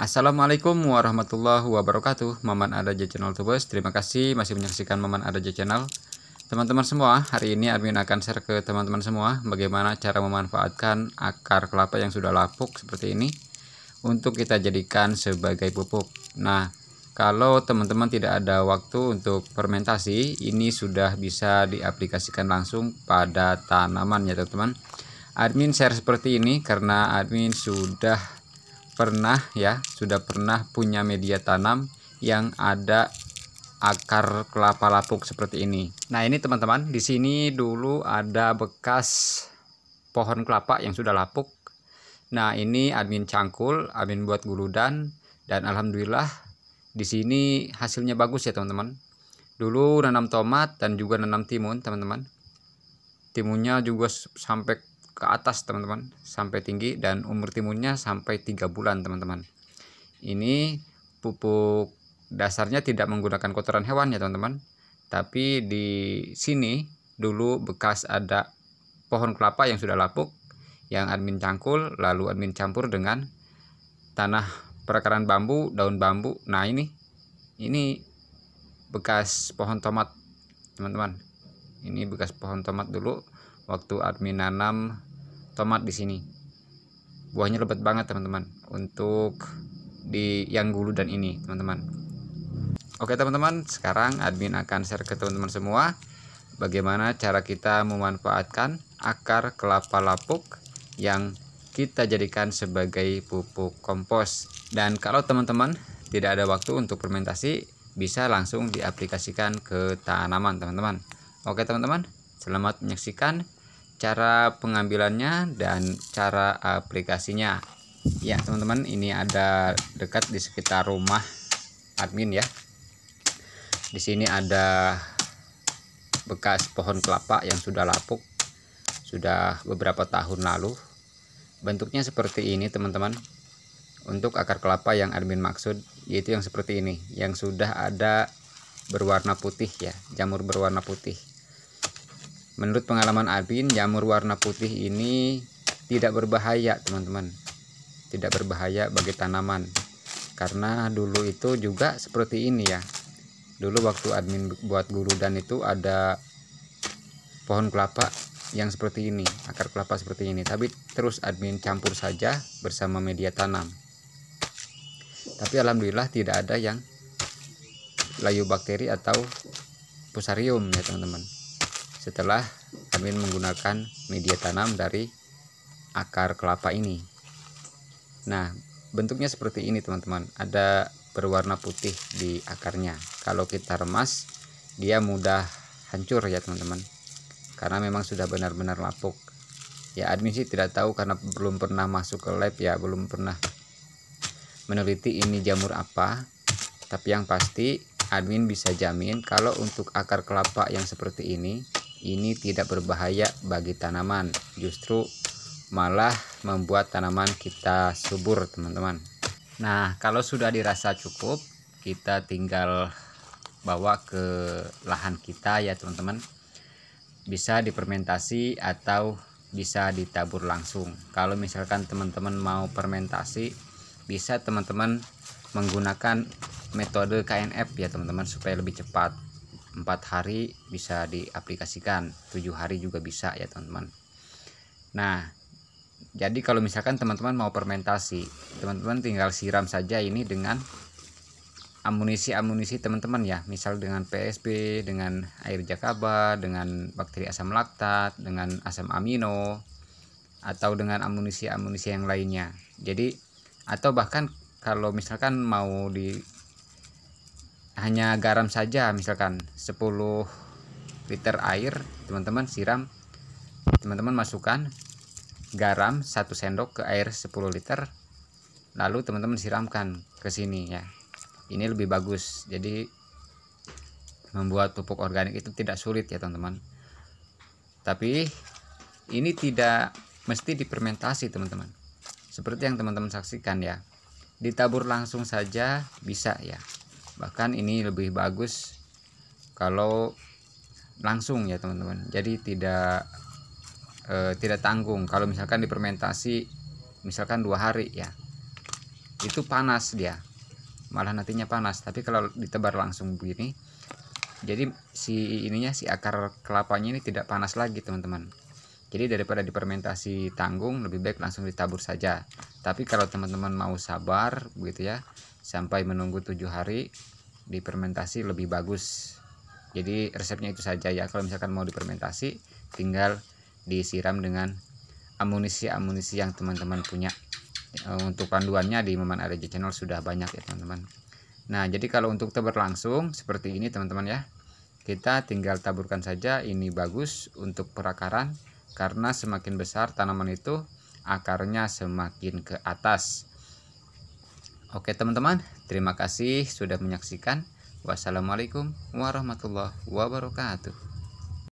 Assalamualaikum warahmatullahi wabarakatuh Maman Adaja Channel Tubes Terima kasih masih menyaksikan Maman Adaja Channel Teman-teman semua, hari ini admin akan share ke teman-teman semua Bagaimana cara memanfaatkan akar kelapa yang sudah lapuk seperti ini Untuk kita jadikan sebagai pupuk Nah, kalau teman-teman tidak ada waktu untuk fermentasi ini sudah bisa diaplikasikan langsung pada tanaman ya teman-teman admin share seperti ini karena admin sudah pernah ya sudah pernah punya media tanam yang ada akar kelapa lapuk seperti ini. Nah ini teman-teman di sini dulu ada bekas pohon kelapa yang sudah lapuk. Nah ini admin cangkul, admin buat guludan dan alhamdulillah di sini hasilnya bagus ya teman-teman. Dulu nanam tomat dan juga nanam timun teman-teman. Timunnya juga sampai ke atas teman-teman sampai tinggi dan umur timunnya sampai 3 bulan teman-teman ini pupuk dasarnya tidak menggunakan kotoran hewan ya teman-teman tapi di sini dulu bekas ada pohon kelapa yang sudah lapuk yang admin cangkul lalu admin campur dengan tanah perakaran bambu daun bambu nah ini ini bekas pohon tomat teman-teman ini bekas pohon tomat dulu waktu admin nanam tomat di sini buahnya lebat banget teman-teman untuk di yang gulu dan ini teman-teman oke teman-teman sekarang admin akan share ke teman-teman semua bagaimana cara kita memanfaatkan akar kelapa lapuk yang kita jadikan sebagai pupuk kompos dan kalau teman-teman tidak ada waktu untuk fermentasi bisa langsung diaplikasikan ke tanaman teman-teman oke teman-teman selamat menyaksikan cara pengambilannya dan cara aplikasinya ya teman-teman ini ada dekat di sekitar rumah admin ya di sini ada bekas pohon kelapa yang sudah lapuk sudah beberapa tahun lalu bentuknya seperti ini teman-teman untuk akar kelapa yang admin maksud yaitu yang seperti ini yang sudah ada berwarna putih ya jamur berwarna putih Menurut pengalaman admin, jamur warna putih ini tidak berbahaya, teman-teman. Tidak berbahaya bagi tanaman. Karena dulu itu juga seperti ini ya. Dulu waktu admin buat guru dan itu ada pohon kelapa yang seperti ini, akar kelapa seperti ini. Tapi terus admin campur saja bersama media tanam. Tapi alhamdulillah tidak ada yang layu bakteri atau pusarium ya teman-teman setelah Amin menggunakan media tanam dari akar kelapa ini nah bentuknya seperti ini teman-teman ada berwarna putih di akarnya kalau kita remas dia mudah hancur ya teman-teman karena memang sudah benar-benar lapuk ya admin sih tidak tahu karena belum pernah masuk ke lab ya belum pernah meneliti ini jamur apa tapi yang pasti admin bisa jamin kalau untuk akar kelapa yang seperti ini ini tidak berbahaya bagi tanaman justru malah membuat tanaman kita subur teman-teman nah kalau sudah dirasa cukup kita tinggal bawa ke lahan kita ya teman-teman bisa dipermentasi atau bisa ditabur langsung kalau misalkan teman-teman mau fermentasi bisa teman-teman menggunakan metode KNF ya teman-teman supaya lebih cepat empat hari bisa diaplikasikan tujuh hari juga bisa ya teman-teman nah jadi kalau misalkan teman-teman mau fermentasi teman-teman tinggal siram saja ini dengan amunisi-amunisi teman-teman ya misal dengan PSB dengan air jakaba dengan bakteri asam laktat dengan asam amino atau dengan amunisi-amunisi yang lainnya jadi atau bahkan kalau misalkan mau di hanya garam saja misalkan 10 liter air teman-teman siram teman-teman masukkan garam 1 sendok ke air 10 liter lalu teman-teman siramkan ke sini ya ini lebih bagus jadi membuat pupuk organik itu tidak sulit ya teman-teman tapi ini tidak mesti dipermentasi teman-teman seperti yang teman-teman saksikan ya ditabur langsung saja bisa ya bahkan ini lebih bagus kalau langsung ya teman-teman jadi tidak e, tidak tanggung kalau misalkan dipermentasi misalkan dua hari ya itu panas dia malah nantinya panas tapi kalau ditebar langsung begini jadi si ininya si akar kelapanya ini tidak panas lagi teman-teman jadi daripada dipermentasi tanggung lebih baik langsung ditabur saja tapi kalau teman-teman mau sabar begitu ya sampai menunggu tujuh hari dipermentasi lebih bagus jadi resepnya itu saja ya kalau misalkan mau dipermentasi tinggal disiram dengan amunisi-amunisi yang teman-teman punya eh, untuk panduannya di Meman Areja Channel sudah banyak ya teman-teman nah jadi kalau untuk tebar langsung seperti ini teman-teman ya kita tinggal taburkan saja ini bagus untuk perakaran karena semakin besar tanaman itu akarnya semakin ke atas Oke teman-teman, terima kasih sudah menyaksikan. Wassalamualaikum warahmatullahi wabarakatuh.